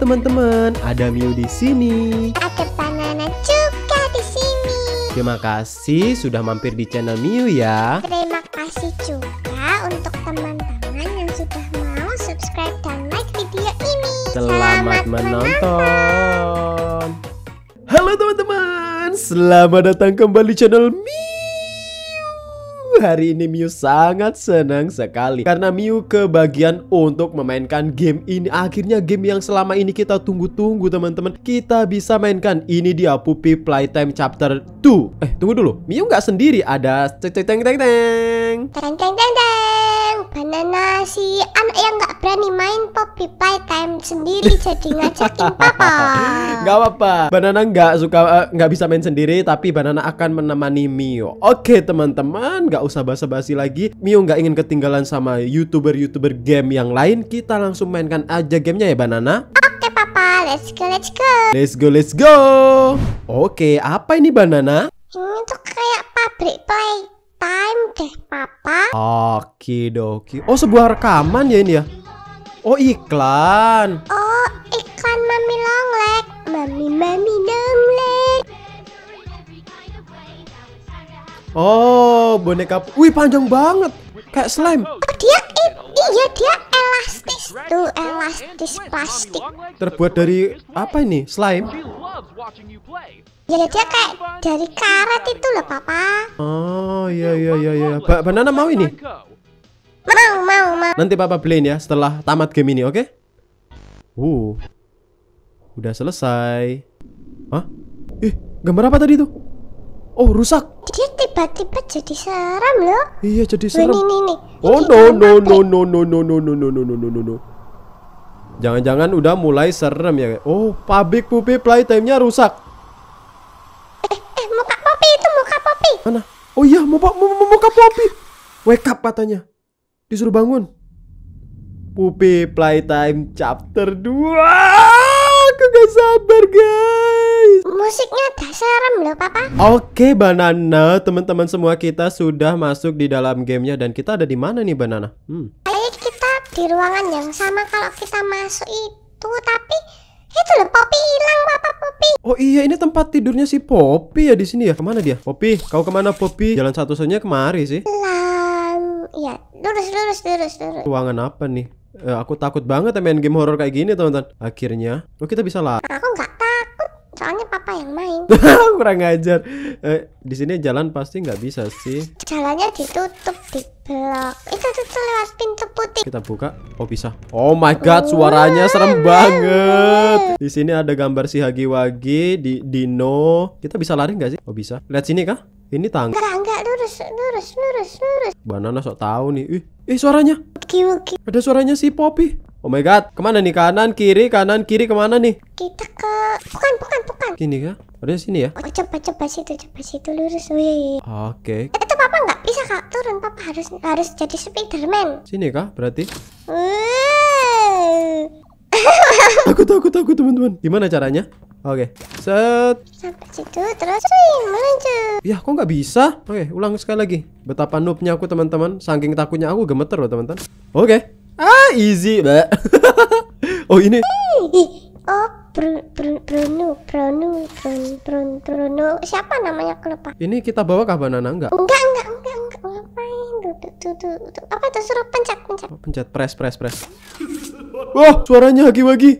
teman-teman, ada Miu di sini. Ada Banana juga di sini. Terima kasih sudah mampir di channel Miu ya. Terima kasih juga untuk teman-teman yang sudah mau subscribe dan like video ini. Selamat, Selamat menonton. menonton. Halo teman-teman, selamat datang kembali channel Miu hari ini Miu sangat senang sekali karena Miu kebagian untuk memainkan game ini. Akhirnya game yang selama ini kita tunggu-tunggu teman-teman kita bisa mainkan. Ini dia Puppy Playtime Chapter 2. Eh tunggu dulu, Miu nggak sendiri ada cek cek teng teng teng. Tereng tereng tereng tereng. Banana si anak yang nggak berani main Poppy Pie time sendiri jadi ngajakin papa. Gak apa-apa. Banana nggak suka eh, nggak uh, bisa main sendiri tapi Banana akan menemani Mio. Oke teman-teman, nggak usah basa-basi lagi. Mio nggak ingin ketinggalan sama youtuber-youtuber game yang lain. Kita langsung mainkan aja gamenya ya Banana. Oke papa, let's go let's go. Let's go let's go. Oke, apa ini Banana? Ini tuh kayak pabrik pie time deh papa Oke doki Oh sebuah rekaman ya ini ya Oh iklan Oh iklan Mami Longlek Mami Mami Longlek Oh boneka Wih panjang banget Kayak slime oh, Dia iya dia elastis tuh elastis plastik Terbuat dari apa ini slime Ya dia kayak dari karet itu loh papa. Oh iya iya iya iya. Ba Banana mau ini? Mau mau mau. Nanti papa beliin ya setelah tamat game ini, oke? Okay? Uh. Udah selesai. Hah? Ih, gambar apa tadi tuh? Oh, rusak. Dia tiba-tiba jadi seram loh. Iya, jadi seram. Ini, ini, ini. Oh, no no no ya? no no no no no no no no no no. Jangan-jangan udah mulai serem ya. Oh, pabrik pupi playtime-nya rusak. Poppy itu muka Poppy. Mana? Oh iya, muka, muka Poppy. Wake up katanya. Disuruh bangun. Pupi Playtime Chapter 2 Aku gak sabar guys Musiknya gak serem loh papa Oke Banana Teman-teman semua kita sudah masuk di dalam gamenya Dan kita ada di mana nih Banana? Hmm. Ayo kita di ruangan yang sama kalau kita masuk itu Tapi itu loh Poppy hilang bapak Poppy. Oh iya ini tempat tidurnya si Poppy ya di sini ya. Kemana dia? Poppy, kau kemana Poppy? Jalan satu-satunya kemari sih. Lang, ya lurus lurus lurus lurus. Ruangan apa nih? Eh, aku takut banget main game horor kayak gini teman-teman. Akhirnya, oh kita bisa lah. Aku nggak takut soalnya papa yang main kurang ajar eh, di sini jalan pasti nggak bisa sih jalannya ditutup di blok itu tuh lewat pintu putih kita buka oh bisa oh my god suaranya serem banget di sini ada gambar si Wagi di Dino kita bisa lari nggak sih oh bisa lihat sini kah ini tangga enggak enggak lurus lurus lurus lurus banana sok tahu nih ih ih suaranya Oke, oke. ada suaranya si Poppy Oh my god, kemana nih? Kanan, kiri, kanan, kiri, kemana nih? Kita ke... Bukan, bukan, bukan. Sini ya? Oh, Ada sini ya? Oh, coba, coba situ, coba situ lurus. Oke. Okay. Eh, itu papa nggak bisa kak turun, papa harus harus jadi Spiderman. Sini kah? Berarti? aku tahu, aku tahu, aku teman-teman. Gimana caranya? Oke, okay. set. Sampai situ terus swing meluncur. Ya, kok nggak bisa? Oke, okay, ulang sekali lagi. Betapa noobnya aku teman-teman. Saking takutnya aku gemeter loh teman-teman. Oke. Okay. Ah, easy, Mbak. oh, ini. Oh, Bruno, Bruno, Bruno, Bruno, Bruno. Siapa namanya kelupa? Ini kita bawa ke Banana enggak? Enggak, enggak, enggak, enggak. Ngapain? Duduk, duduk, duduk. Apa tuh suruh pencet, pencet. Oh, pencet, press, press, press. Wah, oh, suaranya lagi wagi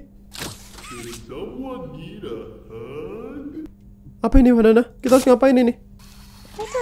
Apa ini Banana? Kita harus ngapain ini?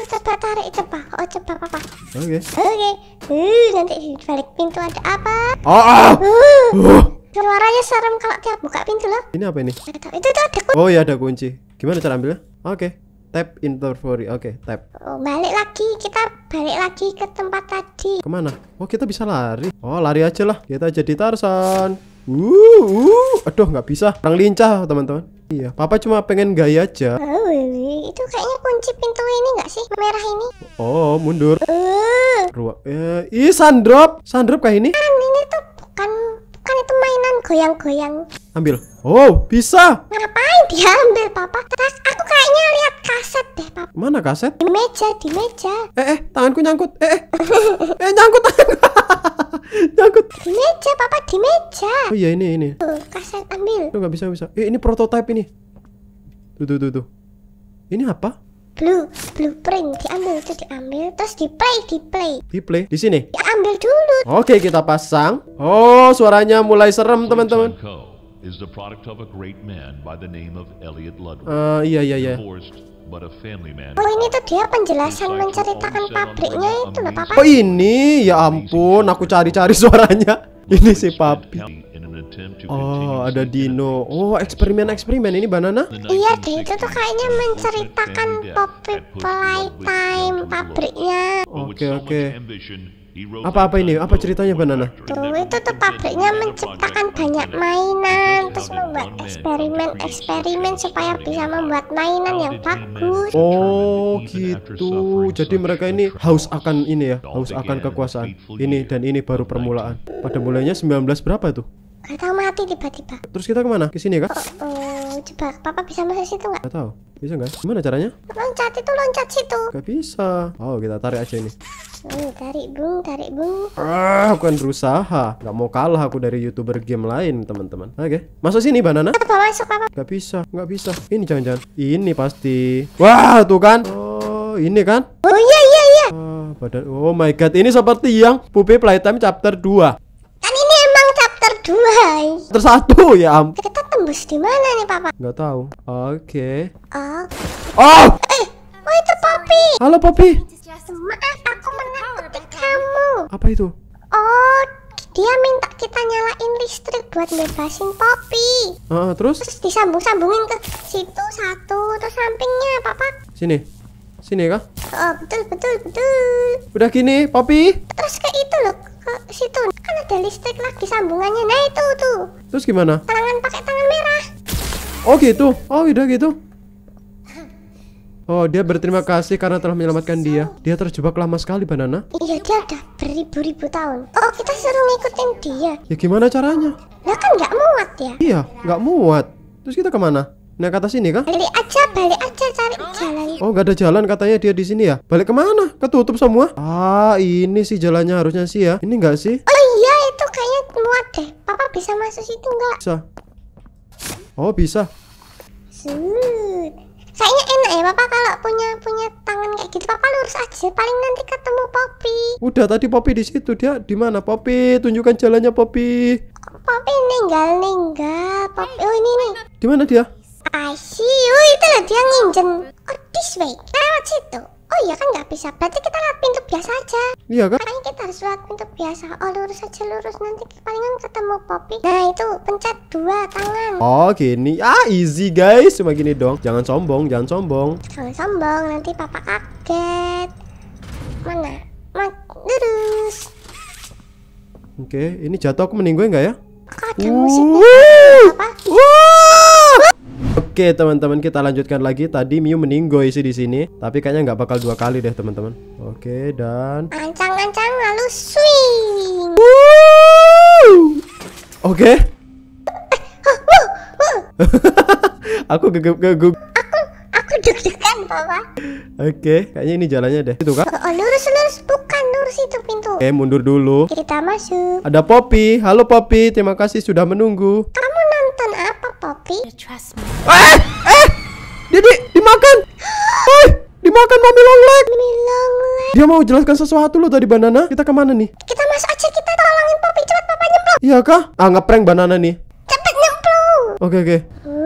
coba tarik coba. Oh, coba papa Oke. Oke. Hmm, nanti di balik pintu ada apa? Ah, ah. Ah. Oh. oh. Uh. Suaranya serem kalau tiap buka pintu loh. Ini apa ini? Itu, itu ada kunci. Oh, ya ada kunci. Gimana cara ambilnya? Oke. Okay. Tap interfori Oke, okay, tap. Oh, balik lagi. Kita balik lagi ke tempat tadi. Kemana? Oh, kita bisa lari. Oh, lari aja lah. Kita jadi Tarzan. Uh, uh. Aduh, nggak bisa. Orang lincah, teman-teman. Iya, papa cuma pengen gaya aja. Oh, itu kayaknya kunci pintu ini nggak sih? Merah ini. Oh, mundur. Uh. Eh. Ruang. Eh, ih, sandrop. Sandrop kayak ini. Kan ini tuh bukan bukan itu mainan goyang-goyang. Ambil. Oh, bisa. Ngapain dia ambil, Papa? Terus aku kayaknya lihat kaset deh, Papa. Mana kaset? Di meja, di meja. Eh, eh, tanganku nyangkut. Eh, eh. eh nyangkut tanganku. Takut. Di meja, papa di meja. Oh iya ini ini. Tuh, kasih ambil. Tuh nggak bisa nggak bisa. Eh, ini prototipe ini. Tuh tuh tuh tuh. Ini apa? Blue, blueprint diambil itu diambil terus di play di play. Di play di sini. Diambil dulu. Oke kita pasang. Oh suaranya mulai serem teman-teman. is the product of a great man by the name of Elliot Ludwig. Uh, yeah, yeah, yeah. Iya. Divorced Oh ini tuh dia penjelasan menceritakan pabriknya itu loh papa. Oh ini ya ampun aku cari-cari suaranya. Ini si papi. Oh ada Dino. Oh eksperimen-eksperimen ini banana? Iya deh itu tuh kayaknya menceritakan Poppy Playtime pabriknya. Oke okay, oke. Okay. Apa-apa ini? Apa ceritanya Banana? Tuh itu tuh pabriknya menciptakan banyak mainan Terus membuat eksperimen-eksperimen supaya bisa membuat mainan yang bagus Oh gitu Jadi mereka ini haus akan ini ya Haus akan kekuasaan Ini dan ini baru permulaan Pada mulanya 19 berapa tuh? Gak mati tiba-tiba. Terus kita kemana? Ke sini kak? Oh, oh, coba papa bisa masuk situ nggak? Gak tau, Bisa nggak? Gimana caranya? Loncat itu loncat situ. Gak bisa. Oh kita tarik aja ini. Hmm, tarik bung, tarik bung. Ah, kan berusaha. Gak mau kalah aku dari youtuber game lain teman-teman. Oke, okay. masuk sini banana. Gak masuk apa? Gak bisa, gak bisa. Ini jangan-jangan. Ini pasti. Wah tuh kan. Oh ini kan. Oh iya iya iya. Oh, ah, badan. Oh my god, ini seperti yang Pupi Playtime Chapter 2 dua terus satu ya am kita tembus di mana nih papa nggak tahu oke okay. oh oh eh oh itu papi. halo papi. maaf aku menakuti kamu apa itu oh dia minta kita nyalain listrik buat bebasin Poppy uh, terus terus disambung sambungin ke situ satu terus sampingnya papa sini Sini kah? Oh, betul, betul, betul. Udah gini, Papi. Terus ke itu loh, ke situ. Kan ada listrik lagi sambungannya. Nah, itu tuh. Terus gimana? Tangan pakai tangan merah. Oh, gitu. Oh, udah gitu. Oh, dia berterima kasih karena telah menyelamatkan dia. Dia terjebak lama sekali, Banana. Iya, dia udah beribu-ribu tahun. Oh, kita suruh ngikutin dia. Ya gimana caranya? Lah kan nggak muat ya? Iya, nggak muat. Terus kita kemana? Nah, kata sini kah? Balik aja, balik aja cari jalan. Oh, nggak ada jalan katanya dia di sini ya. Balik kemana? Ketutup semua. Ah, ini sih jalannya harusnya sih ya. Ini enggak sih? Oh iya, itu kayaknya muat deh. Papa bisa masuk situ enggak? Bisa. Oh, bisa. Sud. Kayaknya enak ya papa kalau punya punya tangan kayak gitu papa lurus aja paling nanti ketemu Poppy. Udah tadi Poppy di situ dia di mana Poppy? Tunjukkan jalannya Poppy. Poppy ninggal ninggal. Poppy oh ini nih. Di mana dia? Asyik, oh itu loh dia nginjen Oh this way, lewat situ Oh iya kan nggak bisa, berarti kita lewat pintu biasa aja Iya kan? Paling kita harus lewat pintu biasa Oh lurus aja lurus, nanti palingan ketemu Poppy Nah itu pencet dua tangan Oh gini, ah easy guys Cuma gini dong, jangan sombong, jangan sombong Jangan sombong, nanti papa kaget Mana? Mat lurus Oke, okay, ini jatuh aku meninggoy nggak ya? Kok ada musiknya? Apa? Wuh. Oke teman-teman kita lanjutkan lagi tadi Miu meninggoy sih di sini tapi kayaknya nggak bakal dua kali deh teman-teman. Oke dan ancang-ancang lalu swing. Oke. Eh, aku gegup-gegup. Aku aku deg-degan bawa. Oke kayaknya ini jalannya deh. Itu kan? Oh, lurus lurus bukan lurus itu pintu. Oke mundur dulu. Kita masuk. Ada Poppy. Halo Poppy terima kasih sudah menunggu. Kamu tapi ya, eh eh dia di, dimakan eh dimakan mami leg. mami leg. dia mau jelaskan sesuatu loh tadi banana kita kemana nih kita masuk aja kita tolongin papi cepet papa nyemplung iya kah ah ngeprank banana nih cepet nyemplung oke okay, oke okay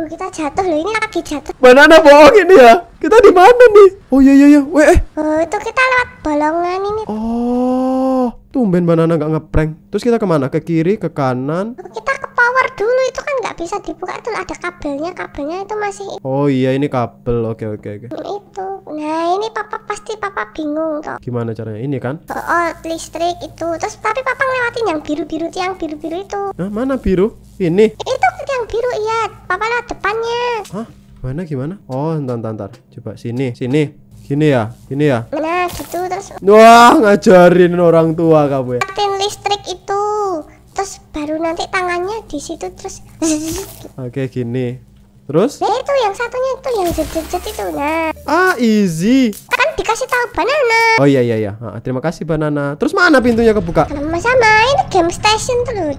kita jatuh loh. Ini lagi jatuh. Banana bohong ini ya. Kita di mana nih? Oh iya iya iya. Weh. Eh. Oh, itu kita lewat bolongan ini. Oh. Tumben banana nggak ngeprank. Terus kita kemana? Ke kiri, ke kanan? Oh, kita ke power dulu. Itu kan nggak bisa dibuka tuh. Ada kabelnya. Kabelnya itu masih. Oh iya, ini kabel. Oke oke oke. Hmm, itu. Nah ini papa pasti papa bingung toh. Gimana caranya? Ini kan? Oh, oh listrik itu. Terus tapi papa lewatin yang biru biru, tiang biru biru itu. Nah mana biru? Ini. Itu yang biru iya papa lah depannya Hah? mana gimana oh entar entar coba sini sini gini ya gini ya nah gitu terus wah ngajarin orang tua kamu ya Matiin listrik itu terus baru nanti tangannya di situ terus oke gini Terus? Ya itu yang satunya itu yang jet-jet itu. Nah. Ah, easy. Kan dikasih tahu banana. Oh iya iya iya. Ah, terima kasih banana. Terus mana pintunya kebuka? Sama-sama. Ini game station terus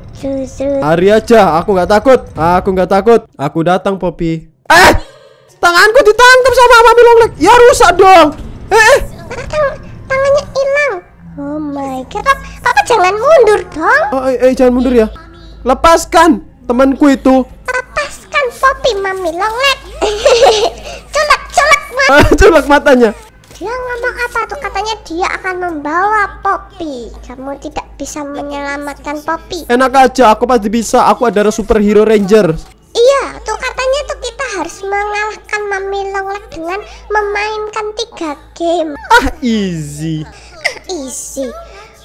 Hari aja. Aku nggak takut. Aku nggak takut. Aku datang, Poppy. Eh! Tanganku ditangkap sama Mami bilonglek? Ya rusak dong. Eh, eh. Ah, tang tangannya hilang. Oh my god. Papa, papa jangan mundur dong. Oh, eh, eh jangan mundur ya. Lepaskan temanku itu lepaskan Poppy mami longlet culak culak mata ah, colek matanya dia ngomong apa tuh katanya dia akan membawa Poppy kamu tidak bisa menyelamatkan Poppy enak aja aku pasti bisa aku adalah superhero ranger iya tuh katanya tuh kita harus mengalahkan mami longlet dengan memainkan tiga game ah easy ah easy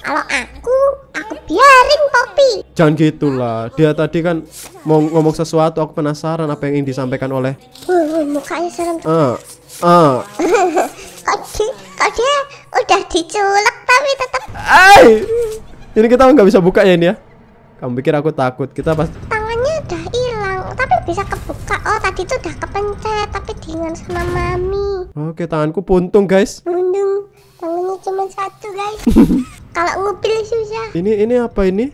kalau aku aku biarin Poppy jangan gitulah dia tadi kan mau ngomong sesuatu aku penasaran apa yang ingin disampaikan oleh uh, mukanya serem ah ah kok dia kok dia udah diculek tapi tetap ay ini kita nggak bisa buka ya ini ya kamu pikir aku takut kita pas tangannya udah hilang tapi bisa kebuka oh tadi itu udah kepencet tapi dengan sama mami oke tanganku puntung guys puntung Tangannya cuma satu guys. Kalau ngupil susah. Ini ini apa ini?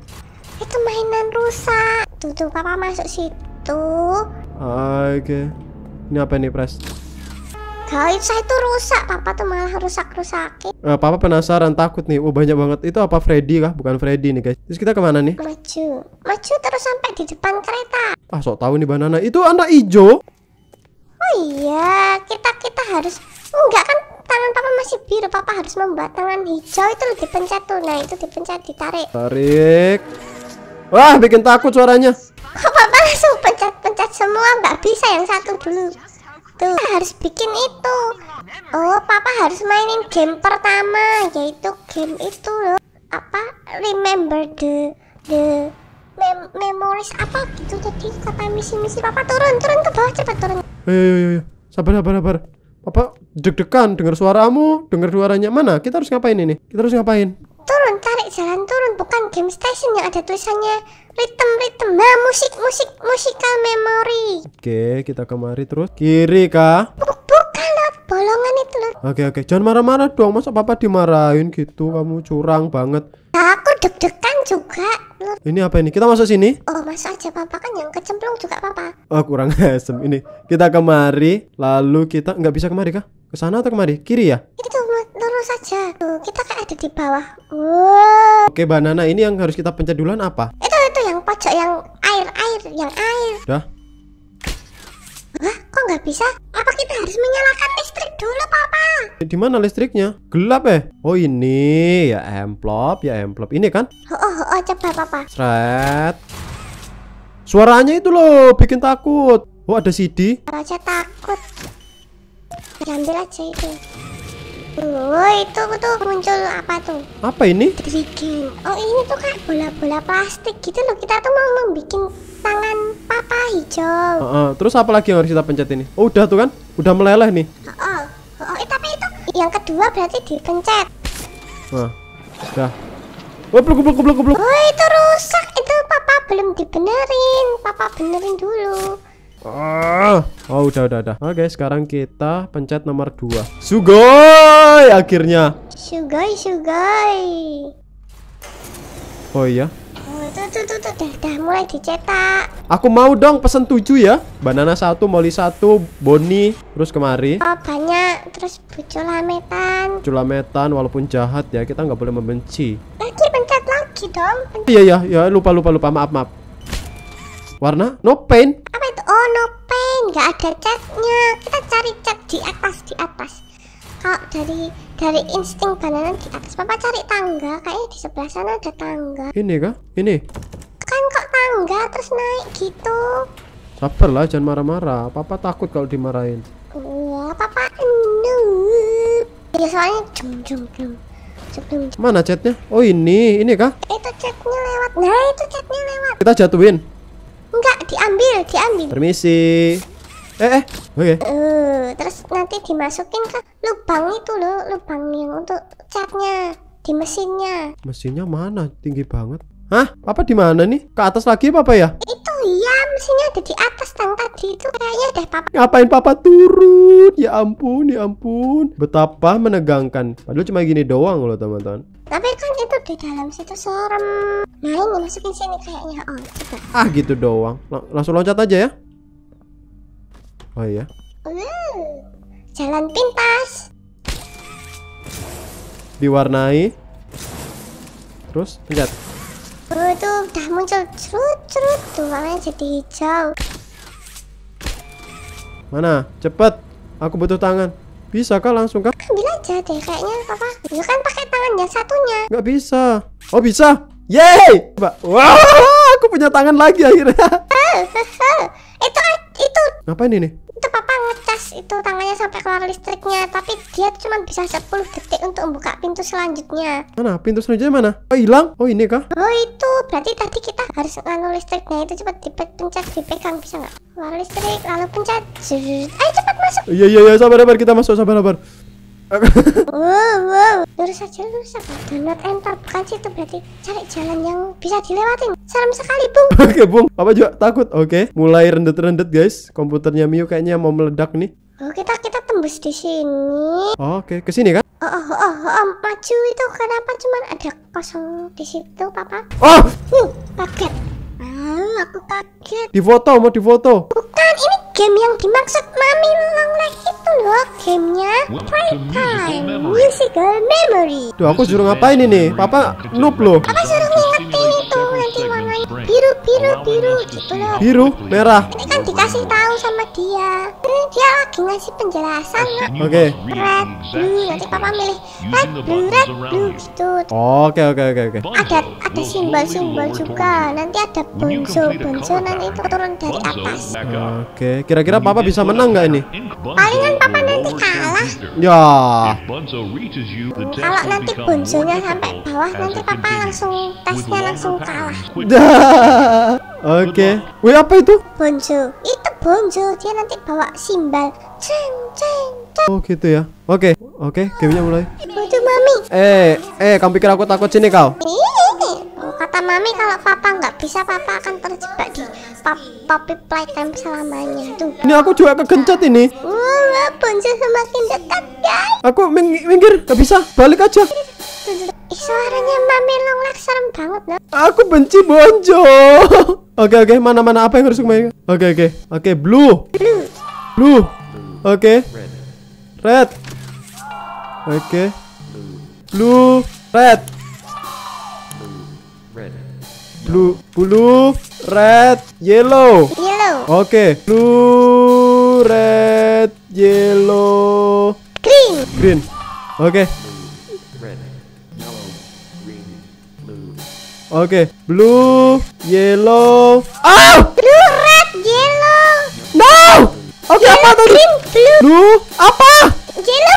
Itu mainan rusak. Tuh tuh papa masuk situ. Ah, oke. Okay. Ini apa ini Pres? kalau saya itu rusak. Papa tuh malah rusak-rusakin. nah, papa penasaran, takut nih. Oh, banyak banget. Itu apa Freddy kah? Bukan Freddy nih, guys. Terus kita kemana nih? Maju. Maju terus sampai di depan kereta. Ah, sok tahu nih banana. Itu anak hijau Oh iya, kita kita harus enggak kan tangan papa masih biru papa harus membuat tangan hijau itu lebih pencet tuh nah itu dipencet ditarik tarik wah bikin takut suaranya kok papa langsung pencet-pencet semua nggak bisa yang satu dulu tuh harus bikin itu oh papa harus mainin game pertama yaitu game itu loh apa remember the the mem memories apa gitu jadi kata misi-misi papa turun turun ke bawah cepat turun ayo ayo ayo sabar sabar sabar apa deg-degan dengar suaramu, dengar suaranya mana? Kita harus ngapain ini? Kita harus ngapain? Turun, tarik jalan turun, bukan game station yang ada tulisannya rhythm rhythm Nah, musik musik musical memory. Oke, kita kemari terus kiri kah? Bukan bolongan itu loh. Oke oke, jangan marah-marah dong. Masa papa dimarahin gitu? Kamu curang banget. Aku deg-degan juga. Ini apa ini? Kita masuk sini? Oh, masuk aja papa kan yang kecemplung juga papa. Oh, kurang asem ini. Kita kemari, lalu kita nggak bisa kemari kah? Ke sana atau kemari? Kiri ya? Itu lurus saja Tuh, kita kan ada di bawah. Wow. Oke, banana ini yang harus kita pencet duluan apa? Itu itu yang pojok yang air air yang air. Dah. Hah? Kok nggak bisa? Apa kita harus menyalakan listrik dulu, Papa? Eh, di mana listriknya? Gelap ya? Eh? Oh ini ya amplop, ya amplop. Ini kan? Oh, oh, oh, oh coba Papa. Seret. Suaranya itu loh, bikin takut. Oh ada CD. Raja takut. Ambil aja itu. Oh itu tuh muncul apa tuh? Apa ini? Trigen. Oh ini tuh kayak bola-bola plastik gitu loh. Kita tuh mau membuat tangan papa hijau. Uh, uh. Terus apa lagi yang harus kita pencet ini? Oh, udah tuh kan? Udah meleleh nih. Oh, oh, oh. Eh, tapi itu yang kedua berarti dipencet. Nah, udah. Oh, blok, blok, blok, blok. Oh, itu rusak. Itu papa belum dibenerin. Papa benerin dulu. Oh, oh udah udah udah. Oke, okay, sekarang kita pencet nomor dua Sugoi akhirnya. Sugoi, sugoi. Oh iya, tuh tuh tuh dah, dah mulai dicetak. Aku mau dong pesen 7 ya. Banana satu, Molly satu, Boni, terus kemari. Oh, banyak. Terus Buculametan. Buculametan walaupun jahat ya, kita nggak boleh membenci. Lagi pencet lagi dong. Pencet. Iya ya, ya lupa lupa lupa maaf maaf. Warna no paint. Apa itu? Oh, no paint. Nggak ada catnya. Kita cari cat di atas di atas. Kalau dari dari insting banana di atas papa cari tangga kayaknya di sebelah sana ada tangga ini kah ini kan kok tangga terus naik gitu sabar lah jangan marah-marah papa takut kalau dimarahin iya papa noob ya soalnya jum jum jum Mana chatnya? Oh ini, ini kah? Itu chatnya lewat. Nah itu chatnya lewat. Kita jatuhin. Enggak, diambil, diambil. Permisi eh eh oke okay. uh, eh, terus nanti dimasukin ke lubang itu loh lubang yang untuk catnya di mesinnya mesinnya mana tinggi banget Hah? Papa di mana nih? Ke atas lagi apa ya? Itu ya, mesinnya ada di atas tang tadi itu kayaknya deh Papa. Ngapain Papa turun? Ya ampun, ya ampun. Betapa menegangkan. Padahal cuma gini doang loh teman-teman. Tapi kan itu di dalam situ serem. Nah ini masukin sini kayaknya. Oh, coba. Ah gitu doang. Lang langsung loncat aja ya. Oh iya. Hmm, jalan pintas. Diwarnai. Terus lihat. Oh, itu udah muncul cerut cerut tuh warnanya jadi hijau. Mana? Cepat! Aku butuh tangan. Bisa kah langsung kah? Ambil aja deh kayaknya apa? Itu kan pakai tangan yang satunya. Gak bisa. Oh bisa. Yeay! Coba. Wow, aku punya tangan lagi akhirnya. Eh, eh, eh. itu kan itu ngapain ini itu papa ngecas itu tangannya sampai keluar listriknya tapi dia cuma bisa 10 detik untuk membuka pintu selanjutnya mana pintu selanjutnya mana oh hilang oh ini kah oh itu berarti tadi kita harus nganu listriknya itu cepat dipencet dipegang bisa nggak keluar listrik lalu pencet Ayo cepat masuk iya iya iya sabar sabar kita masuk sabar sabar wow, wow. Lurus aja, lurus aja. donat enter, bukan situ berarti cari jalan yang bisa dilewatin. Serem sekali, Bung. Oke, okay, Bung. Papa juga takut. Oke, okay. mulai rendet-rendet, guys. Komputernya Mio kayaknya mau meledak nih. Oh, kita kita tembus di sini. Oh, Oke, okay. ke sini kan? Oh, oh, oh, oh, oh maju itu kenapa cuma ada kosong di situ, Papa? Oh, hmm, paket. Hmm, aku kaget. Di foto, mau di foto. Bukan, ini game yang dimaksud Mami Longlek itu loh gamenya. Playtime, Musical Memory. Duh, aku suruh ngapain ini? Papa noob loh. Papa suruh ngingetin itu nanti warnanya biru biru biru gitu loh biru merah ini kan dikasih tahu sama dia hmm, dia lagi ngasih penjelasan oke okay. red blue nanti papa milih red blue red blue gitu oke oke oke oke ada ada simbol simbol juga nanti ada bonzo bonzo nanti itu turun dari atas oke okay. kira-kira papa bisa menang nggak ini palingan papa nanti kalah ya kalau nanti bonzonya sampai bawah nanti papa langsung tesnya langsung kalah Oke. Okay. Wih apa itu? Bonjo. Itu bonjo. Dia nanti bawa simbal. Ceng ceng. ceng. Oh gitu ya. Oke. Okay. Oke, okay, gamenya mulai. Bonjo mami. Eh, eh, kamu pikir aku takut sini kau? Ini? mami kalau papa nggak bisa papa akan terjebak di pop poppy playtime selamanya tuh ini aku juga kegencet ini wow bonjo semakin dekat guys aku minggir nggak bisa balik aja Ih, suaranya mami longlak serem banget loh aku benci bonjo oke oke mana mana apa yang harus kemarin oke oke oke blue blue blue oke red, oke blue red blue blue red yellow yellow oke okay. blue red yellow green green oke okay. Oke, okay. blue, yellow. Oh! Blue, red, yellow. No! Oke, okay, apa tadi? blue. Blue, apa? Yellow.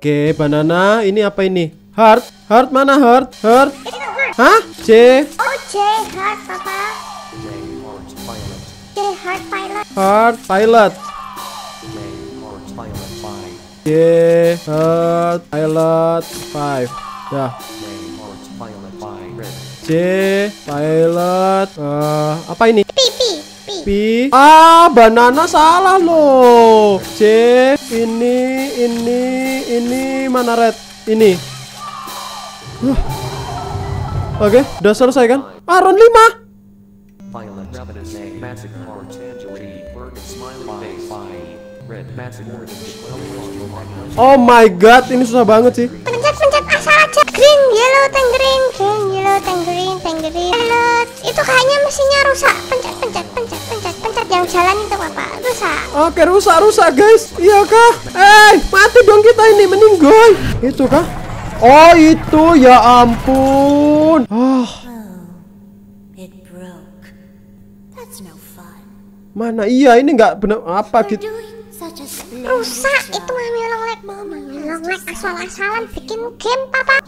Oke, banana. Ini apa ini? Heart. Heart mana heart? Heart. Hah? C. Oh, C heart, Papa. C heart pilot. Heart pilot. J heart pilot 5. Dah. Ya. C pilot uh, apa ini? Pipi. P. Ah, banana salah loh. C, ini, ini, ini mana red? Ini. Uh. Oke, okay, udah selesai kan? Aron ah, 5. Violent Oh my god, ini susah banget sih. Pencet pencet asal aja. Green, yellow, tangerine, green, green, yellow, green, tangerine, green. Alert. Itu kayaknya mesinnya rusak. Pencet pencet. pencet yang jalan itu apa rusak oke rusak rusak guys iya kah eh mati dong kita ini meninggal itu kah oh itu ya ampun ah oh. Mana iya ini nggak benar apa gitu. Rusak itu mami leg mami leg asal-asalan bikin game papa.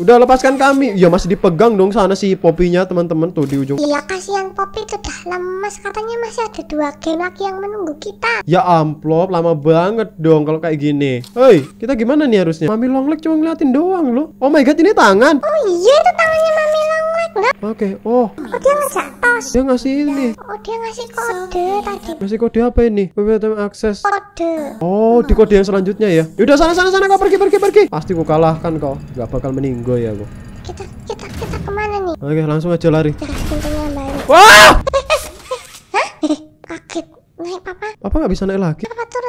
Udah lepaskan kami. Ya masih dipegang dong sana si Popinya teman-teman tuh di ujung. Iya kasihan Popi dah lemas katanya masih ada dua game lagi yang menunggu kita. Ya amplop lama banget dong kalau kayak gini. Hei kita gimana nih harusnya? Mami Longleg cuma ngeliatin doang loh. Oh my god ini tangan. Oh iya itu tangannya Mami Longleg. Oke. Oh. Oh dia ngasih tos. Dia ngasih ini. Oh dia ngasih kode tadi. Ngasih kode apa ini? PPTM akses. Kode. Oh di kode yang selanjutnya ya. Yaudah sana sana sana kau pergi pergi pergi. Pasti ku kalahkan kau. Gak bakal meninggal ya kau. Kita kita kita kemana nih? Oke langsung aja lari. Wah. Hah? Kaget. Naik papa. Papa nggak bisa naik lagi. Papa tuh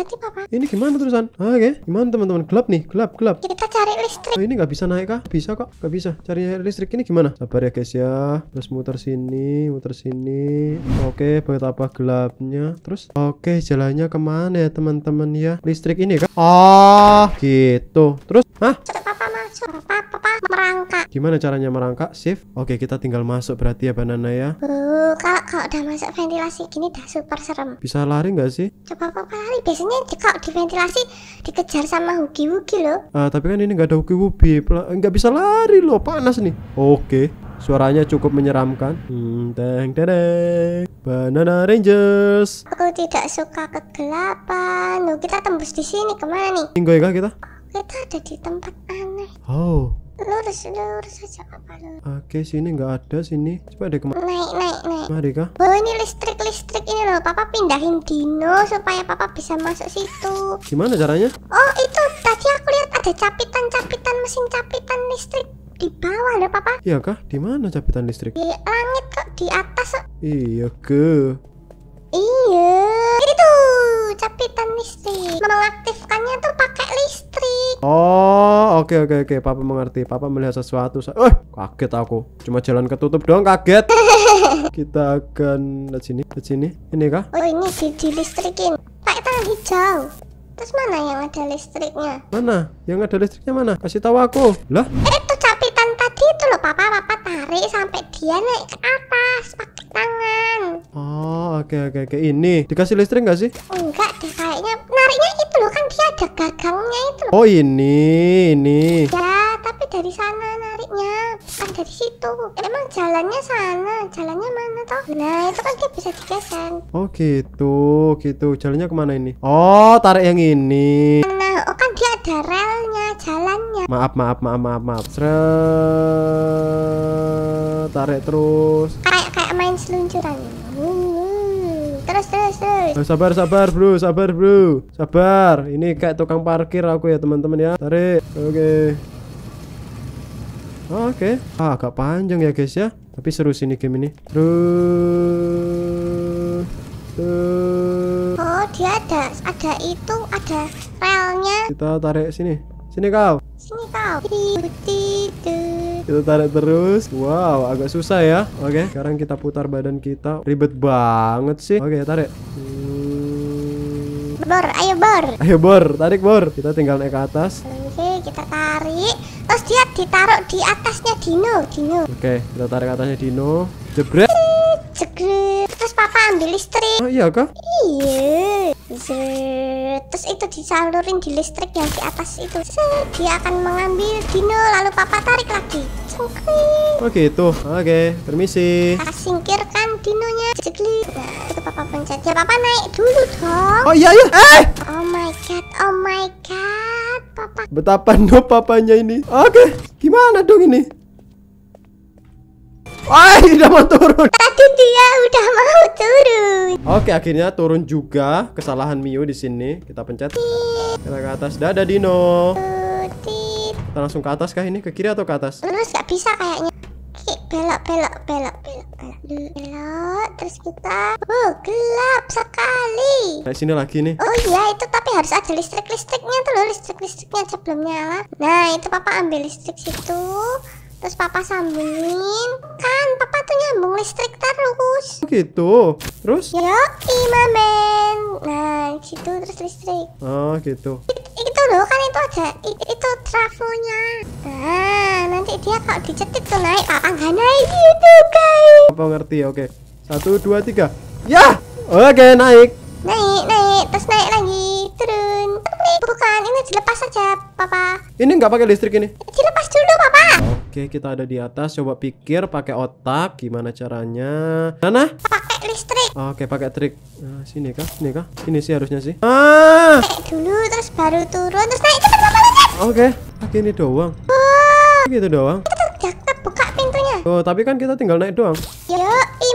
tadi papa ini gimana terusan ah, oke gimana teman-teman gelap nih gelap gelap kita cari listrik oh, ini nggak bisa naik kah bisa kok nggak bisa cari listrik ini gimana sabar ya guys ya terus muter sini muter sini oke okay, betapa gelapnya terus oke jalannya kemana ya teman-teman ya listrik ini kah oh gitu terus ah papa, papa merangkak. Gimana caranya merangkak? Shift. Oke, kita tinggal masuk berarti ya banana ya. Uh, kalau kalau udah masuk ventilasi gini dah super serem. Bisa lari nggak sih? Coba papa lari biasanya ini di, kalau diventilasi dikejar sama huki huki loh. Ah, tapi kan ini nggak ada huki huki, nggak bisa lari loh, panas nih. Oke, suaranya cukup menyeramkan. Hmm, teng teng. Banana Rangers. Aku tidak suka kegelapan. Loh, kita tembus di sini kemana nih? Tinggal ya kita. Kita ada di tempat aneh. Oh, lurus lurus aja apa lu oke sini nggak ada sini coba deh kemana naik naik naik mari kah oh, bawa ini listrik listrik ini loh papa pindahin dino supaya papa bisa masuk situ gimana caranya oh itu tadi aku lihat ada capitan capitan mesin capitan listrik di bawah loh papa iya kah di mana capitan listrik di langit kok di atas iya ke iya itu capitan listrik. Mengaktifkannya tuh pakai listrik. Oh, oke okay, oke okay, oke. Okay. Papa mengerti. Papa melihat sesuatu. Eh, eh, kaget aku. Cuma jalan ketutup doang kaget. Kita akan lihat sini, lihat sini. Ini kah? Oh, ini di, di listrikin. Pakai tangan hijau. Terus mana yang ada listriknya? Mana? Yang ada listriknya mana? Kasih tahu aku. Lah? Eh, itu capitan tadi itu loh, Papa. Papa tarik sampai dia naik ke atas pakai tangan. Oh, oke okay, oke okay, oke. Okay. Ini dikasih listrik nggak sih? Enggak deh kayaknya. Nariknya itu loh kan dia ada gagangnya itu loh. Oh, ini, ini. Ya, tapi dari sana nariknya, bukan dari situ. Emang jalannya sana, jalannya mana toh? Nah, itu kan dia bisa digeser. Oh, gitu. Gitu. Jalannya kemana ini? Oh, tarik yang ini. Nah, oh kan dia ada relnya, jalannya. Maaf, maaf, maaf, maaf, maaf. Seret tarik terus kayak kayak main seluncuran terus terus terus oh, sabar sabar bro sabar bro sabar ini kayak tukang parkir aku ya teman-teman ya tarik oke okay. oke okay. ah, agak panjang ya guys ya tapi seru sini game ini terus terus oh dia ada ada itu ada relnya kita tarik sini sini kau ini kau. Kita tarik terus. Wow, agak susah ya. Oke, okay. sekarang kita putar badan kita. Ribet banget sih. Oke, okay, tarik. Hmm. Bor, ayo bor. Ayo bor, tarik bor. Kita tinggal naik ke atas. Oke, okay, kita tarik. Terus dia ditaruh di atasnya Dino, Dino. Oke, kita tarik atasnya Dino. Jebret. Jegrut. Terus papa ambil listrik. Oh iya kak Iya. Terus itu disalurin di listrik yang di atas itu. Set, dia akan mengambil Dino lalu papa tarik lagi. Cengkring. Oke oh, itu. Oke, permisi. Kita singkirkan Dinonya. Jegrut. Nah, itu papa pencet. Ya papa naik dulu dong. Oh iya iya. Eh. Oh my god. Oh my god. Papa. Betapa noob papanya ini. Oke, okay. gimana dong ini? Wah, tidak mau turun. Tapi dia udah mau turun. Oke, akhirnya turun juga kesalahan Mio di sini. Kita pencet. Kita ke atas. Dadah Dino. Kita langsung ke atas kah ini? Ke kiri atau ke atas? Terus gak bisa kayaknya. Oke, belok, belok, belok, belok, belok, belok. Terus kita, Oh, gelap sekali. Nah, sini lagi nih. Oh iya, itu tapi harus ada listrik-listriknya tuh loh, listrik-listriknya sebelumnya. nyala. Nah, itu papa ambil listrik situ terus papa sambungin kan papa tuh nyambung listrik terus gitu terus Ima men. nah gitu terus listrik oh gitu It, itu loh kan itu aja It, itu trafonya nah nanti dia kalau dicetit tuh naik papa nggak naik gitu guys papa ngerti oke okay. satu dua tiga ya oke okay, naik naik naik terus naik lagi turun bukan ini dilepas aja papa ini nggak pakai listrik ini dilepas dulu papa Oke, kita ada di atas. Coba pikir pakai otak gimana caranya. Nana? Pakai listrik. Oke, pakai trik. Nah, sini kah? Sini kah? Sini sih harusnya sih. Ah! dulu terus baru turun terus naik cepet Oke, pakai ini doang. Oh. Gitu doang. Kita buka pintunya. Oh, tapi kan kita tinggal naik doang. Yoi.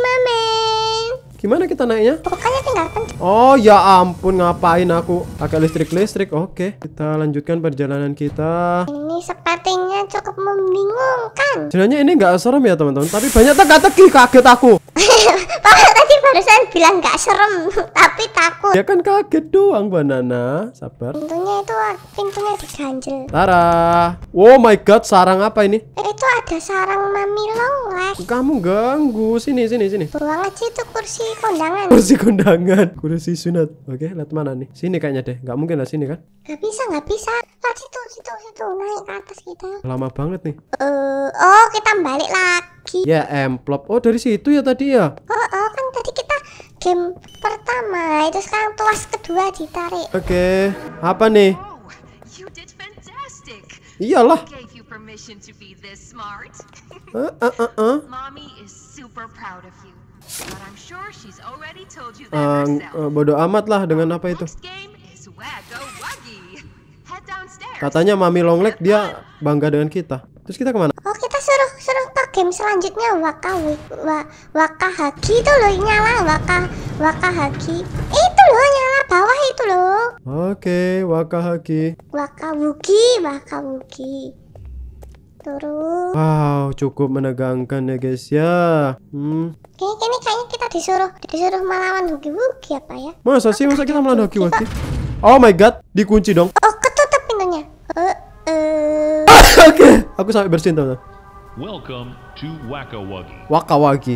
Gimana kita naiknya? pokoknya tinggal pencet. Oh ya ampun ngapain aku pakai listrik-listrik. Oke, kita lanjutkan perjalanan kita. Ini sepertinya cukup membingungkan. Sebenarnya ini nggak serem ya teman-teman, tapi banyak teka-teki kaget aku. Papa tadi barusan bilang nggak serem, tapi takut. Ya kan kaget doang banana. Sabar. Pintunya itu pintunya diganjel. Tara. Oh my god, sarang apa ini? Eh, itu ada sarang mami longlet. Kamu ganggu. Sini sini sini. Buang aja itu kursi kondangan. kursi kondangan. kursi sunat. Oke, lihat mana nih? Sini kayaknya deh. Gak mungkin lah sini kan? Gak bisa, gak bisa. Lah oh, situ, situ, situ. Naik ke atas kita. Lama banget nih. Eh, uh, oh kita balik lagi. Ya amplop Oh dari situ ya tadi ya? Oh, oh kan tadi kita game pertama. Itu sekarang tuas kedua ditarik. Oke. Okay. Apa nih? Oh, Iyalah. uh, uh, uh, uh. Uh, bodo amat lah dengan apa itu. Katanya Mami Longleg dia bangga dengan kita. Terus kita kemana? Oh kita suruh suruh ke game selanjutnya Waka wa, Wakahaki itu loh nyala Waka Wakahaki itu loh nyala bawah itu loh. Oke okay, Wakahaki. wakabuki wakabuki Turun. Wow cukup menegangkan ya guys ya. Hmm. Kayaknya, kayaknya, kayaknya kita disuruh disuruh melawan hoki-hoki apa ya? Masa sih masa kita melawan hoki-hoki? Oh my god, dikunci dong. Oh, ketutup pintunya. Uh, uh. Oke, okay. aku sampai bersihin teman. Welcome to Wakawagi. Wakawagi.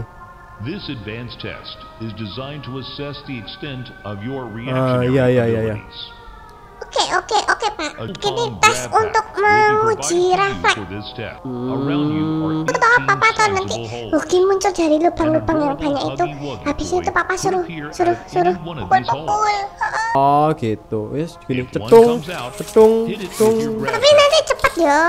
This advanced test is designed to assess the extent of your ah, reactionary uh, yeah, yeah, yeah, yeah. Oke, oke, oke, Pak. Ini tes untuk menguji refleks. Hmm. Untuk tahu Papa tuh nanti mungkin muncul dari lubang-lubang yang banyak itu. Habis itu Papa suruh, suruh, suruh pukul-pukul. Oh gitu, wis gini cetung, cetung, cetung. Tapi nanti cepat ya.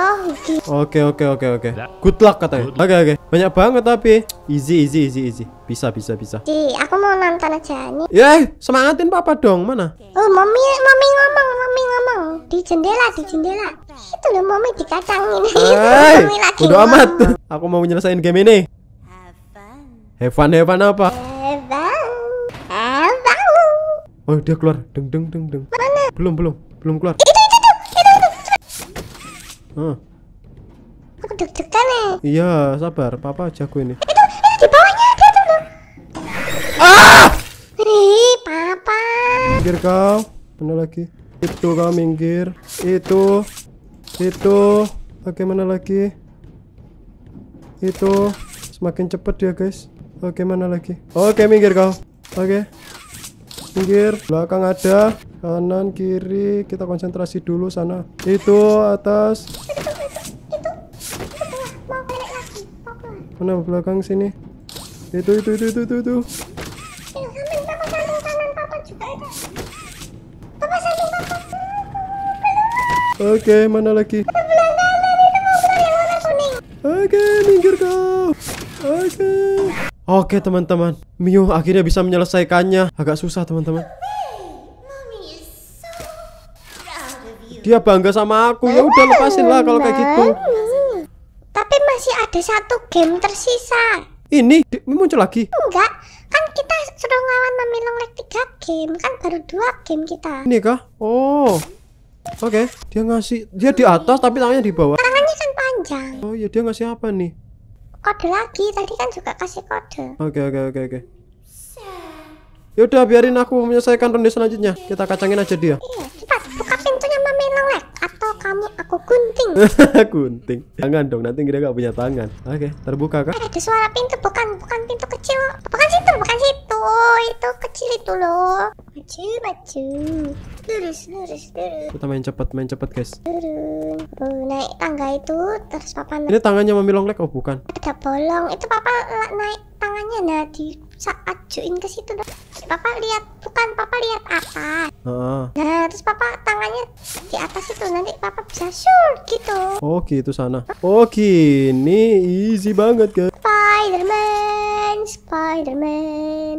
Oke, oke, oke, oke. Good luck katanya. Oke, okay, oke. Okay. Banyak banget tapi. Easy, easy, easy, easy bisa bisa bisa Di, aku mau nonton aja nih ya eh, semangatin papa dong mana oh mami mami ngomong mami ngomong di jendela di jendela itu loh mami dikacangin hey, mami lagi udah amat aku mau menyelesaikan game ini Hevan Hevan apa Hevan Hevan oh dia keluar deng deng deng deng mana belum belum belum keluar itu itu itu itu, itu. itu. Hmm. aku deg-degan nih iya sabar papa jago ini itu mana lagi itu kau minggir itu itu Bagaimana lagi itu semakin cepat dia guys oke mana lagi oke minggir kau oke minggir belakang ada kanan kiri kita konsentrasi dulu sana itu atas mana belakang sini itu itu itu itu itu, itu. Oke, okay, mana lagi? Oke, okay, minggir kau. Oke. Okay. Oke, okay, teman-teman. Mio akhirnya bisa menyelesaikannya. Agak susah, teman-teman. Dia bangga sama aku. Ya udah lepasin lah kalau kayak gitu. Tapi masih ada satu game tersisa. Ini muncul lagi. Enggak, kan kita sudah ngelawan Mami 3 game, kan baru 2 game kita. Ini kah? Oh. Oke, okay. dia ngasih dia di atas tapi tangannya di bawah. Tangannya kan panjang. Oh iya, dia ngasih apa nih? Kode lagi. Tadi kan juga kasih kode. Oke, okay, oke, okay, oke, oke. Yaudah, biarin aku menyelesaikan ronde selanjutnya. Kita kacangin aja dia. Iya, cepat aku gunting gunting jangan dong nanti kita nggak punya tangan oke okay, terbuka kak ada suara pintu bukan bukan pintu kecil bukan situ bukan situ oh, itu kecil itu loh baju baju lurus lurus lurus kita main cepat main cepat guys turun oh, naik tangga itu terus papa ini tangannya mami longlek oh bukan ada bolong itu papa eh, naik tangannya nah saat join ke situ papa lihat bukan papa lihat apa. uh. nah terus papa tangannya di atas itu nanti papa bisa sur gitu Oke oh, itu sana Oke oh, ini easy banget kan Spiderman Spiderman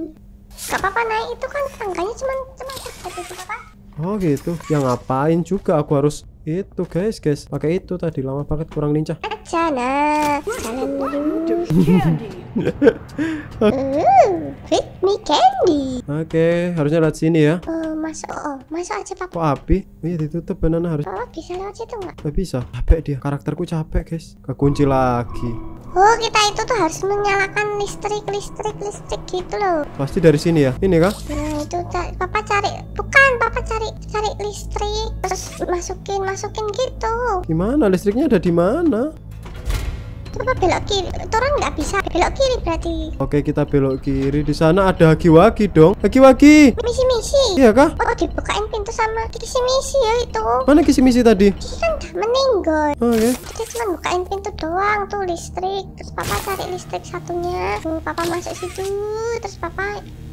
gak papa naik itu kan tangganya cuma-cuma gitu papa oh gitu Yang ngapain juga aku harus itu guys guys pakai itu tadi lama banget kurang lincah Acana, jalan dulu Fit hmm, me candy. Oke, okay, harusnya lewat sini ya. Uh, masuk, oh, masuk aja pak. Kok api? Oh iya ditutup benar harus. Oh, bisa lewat situ nggak? Tidak eh, bisa. Capek dia. Karakterku capek guys. Kekunci lagi. Oh, kita itu tuh harus menyalakan listrik, listrik, listrik gitu loh. Pasti dari sini ya? Ini kah? Nah itu papa cari, bukan papa cari, cari listrik terus masukin, masukin gitu. Gimana listriknya ada di mana? coba belok kiri orang nggak bisa belok kiri berarti oke kita belok kiri di sana ada haki waki dong Haki waki. misi-misi iya kah oh dibukain pintu sama kisi-misi ya itu mana kisi-misi tadi kisi kan udah meninggal oke oh, ya. kita cuma bukain pintu doang tuh listrik terus papa cari listrik satunya terus papa masuk situ terus papa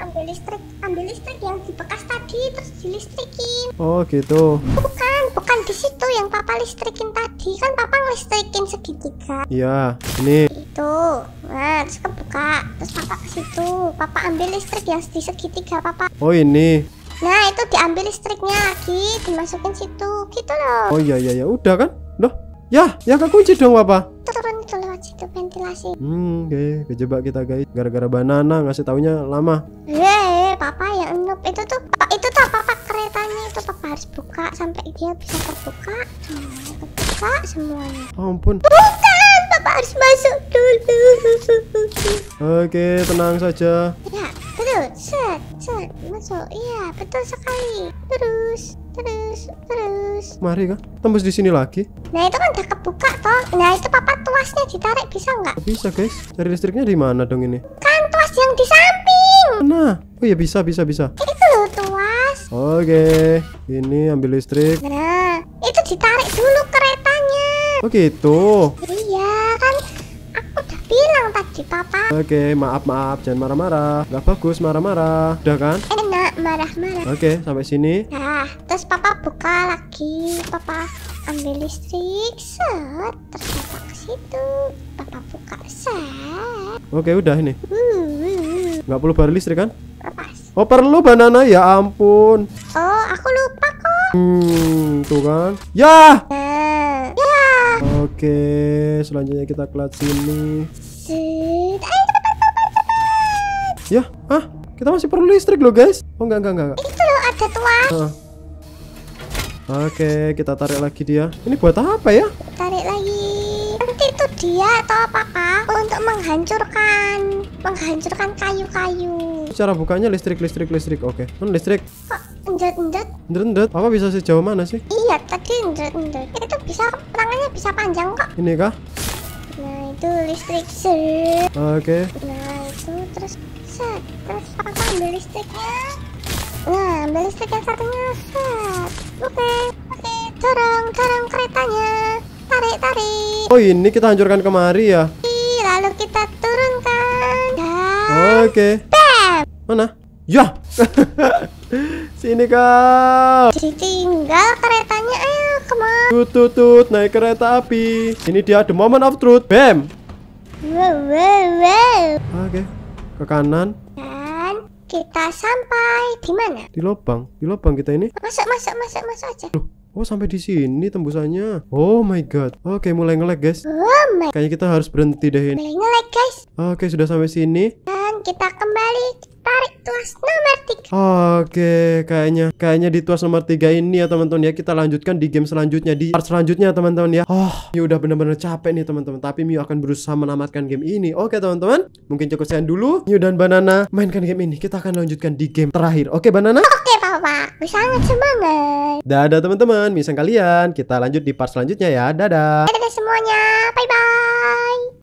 ambil listrik ambil listrik yang di bekas tadi terus dilistrikin oh gitu bukan bukan di situ yang papa listrikin tadi kan papa listrikin segitiga iya ini. Itu. Nah, kebuka. Terus papa ke situ. Papa ambil listrik yang di segitiga, papa. Oh, ini. Nah, itu diambil listriknya lagi, dimasukin situ. Gitu loh. Oh, iya iya ya. Udah kan? Loh. Ya, ya kekunci dong, papa. Turun itu lewat situ ventilasi. Hmm, oke. Okay. Kejebak kita, guys. Gara-gara banana ngasih taunya lama. Yeay, eh, papa yang enup itu tuh. Papa, itu tuh papa keretanya itu papa harus buka sampai dia bisa terbuka. Semuanya nah, terbuka semuanya. Ampun. Buka! harus masuk dulu. Oke, tenang saja. Ya, terus, Set, set, masuk. Iya, betul sekali. Terus, terus, terus. Mari kan, tembus di sini lagi. Nah itu kan udah kebuka toh. Nah itu papa tuasnya ditarik bisa nggak? Bisa guys. Cari listriknya di mana dong ini? Kan tuas yang di samping. Nah, oh ya bisa, bisa, bisa. Eh, itu loh tuas. Oke, ini ambil listrik. Nah, itu ditarik dulu keretanya. Oh gitu. Iya kan aku udah bilang tadi papa oke okay, maaf maaf jangan marah-marah nggak bagus marah-marah udah kan enak marah-marah oke okay, sampai sini nah terus papa buka lagi papa ambil listrik set terus papa ke situ papa buka set oke okay, udah ini hmm. nggak perlu bar listrik kan oh perlu banana ya ampun oh aku lupa kok hmm tuh kan ya yeah! Oke, selanjutnya kita ke sini. Ya, ah, kita masih perlu listrik loh guys. Oh enggak enggak enggak. Itu loh ada tuas. Ah. Oke, kita tarik lagi dia. Ini buat apa ya? Tarik lagi itu dia atau pak untuk menghancurkan menghancurkan kayu-kayu. Cara bukanya listrik listrik listrik. Oke. Okay. Hmm, non listrik. Kok endet endet? Endet endet. Apa bisa sejauh mana sih? Iya, tadi endet endet. Itu bisa tangannya bisa panjang kok. Ini kah? Nah, itu listrik. Oke. Okay. Nah, itu terus set. Terus apa ambil listriknya? Nah, ambil listrik yang satunya. Set. Oke. Okay. Oke, okay. dorong, dorong keretanya tarik, tarik. Oh, ini kita hancurkan kemari ya. Lalu kita turunkan. Dan... Oke. Okay. Bam. Mana? Ya. Sini kau. Tinggal keretanya. Ayo, kemana? Tut tut tut naik kereta api. Ini dia the moment of truth. Bam. Wow, wow, wow. Oke. Okay. Ke kanan. Dan kita sampai di mana? Di lubang. Di lubang kita ini. Masuk, masuk, masuk, masuk aja. Loh, Oh, sampai di sini tembusannya. Oh my god. Oke, mulai ngelag, guys. Oh my. Kayaknya kita harus berhenti deh ini. Mulai guys. Oke, sudah sampai sini. Dan kita kembali tarik tuas nomor tiga. Oke, kayaknya kayaknya di tuas nomor tiga ini ya, teman-teman ya. Kita lanjutkan di game selanjutnya di part selanjutnya, teman-teman ya. Oh, ah, ini udah benar-benar capek nih, teman-teman. Tapi Mio akan berusaha menamatkan game ini. Oke, teman-teman. Mungkin cukup sekian dulu. Mio dan Banana mainkan game ini. Kita akan lanjutkan di game terakhir. Oke, Banana? Oke ketawa. Sangat semangat. Dadah teman-teman, misal kalian. Kita lanjut di part selanjutnya ya. Dadah. Dadah semuanya. Bye-bye.